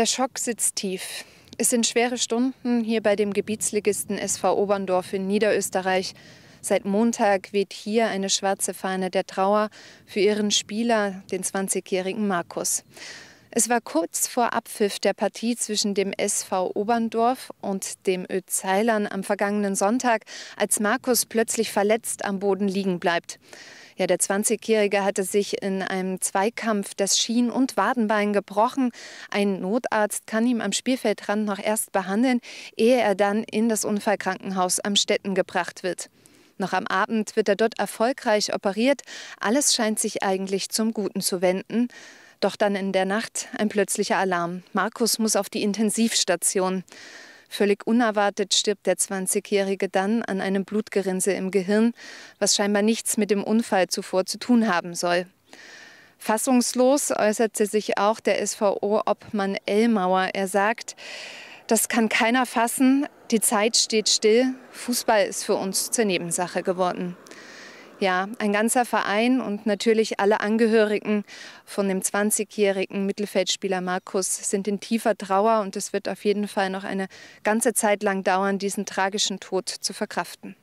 Der Schock sitzt tief. Es sind schwere Stunden hier bei dem Gebietsligisten SV Oberndorf in Niederösterreich. Seit Montag weht hier eine schwarze Fahne der Trauer für ihren Spieler, den 20-jährigen Markus. Es war kurz vor Abpfiff der Partie zwischen dem SV Oberndorf und dem Özeilern am vergangenen Sonntag, als Markus plötzlich verletzt am Boden liegen bleibt. Ja, der 20-Jährige hatte sich in einem Zweikampf das Schien- und Wadenbein gebrochen. Ein Notarzt kann ihn am Spielfeldrand noch erst behandeln, ehe er dann in das Unfallkrankenhaus am Stetten gebracht wird. Noch am Abend wird er dort erfolgreich operiert. Alles scheint sich eigentlich zum Guten zu wenden. Doch dann in der Nacht ein plötzlicher Alarm. Markus muss auf die Intensivstation. Völlig unerwartet stirbt der 20-Jährige dann an einem Blutgerinnsel im Gehirn, was scheinbar nichts mit dem Unfall zuvor zu tun haben soll. Fassungslos äußerte sich auch der SVO-Obmann Elmauer. Er sagt, das kann keiner fassen, die Zeit steht still, Fußball ist für uns zur Nebensache geworden. Ja, ein ganzer Verein und natürlich alle Angehörigen von dem 20-jährigen Mittelfeldspieler Markus sind in tiefer Trauer und es wird auf jeden Fall noch eine ganze Zeit lang dauern, diesen tragischen Tod zu verkraften.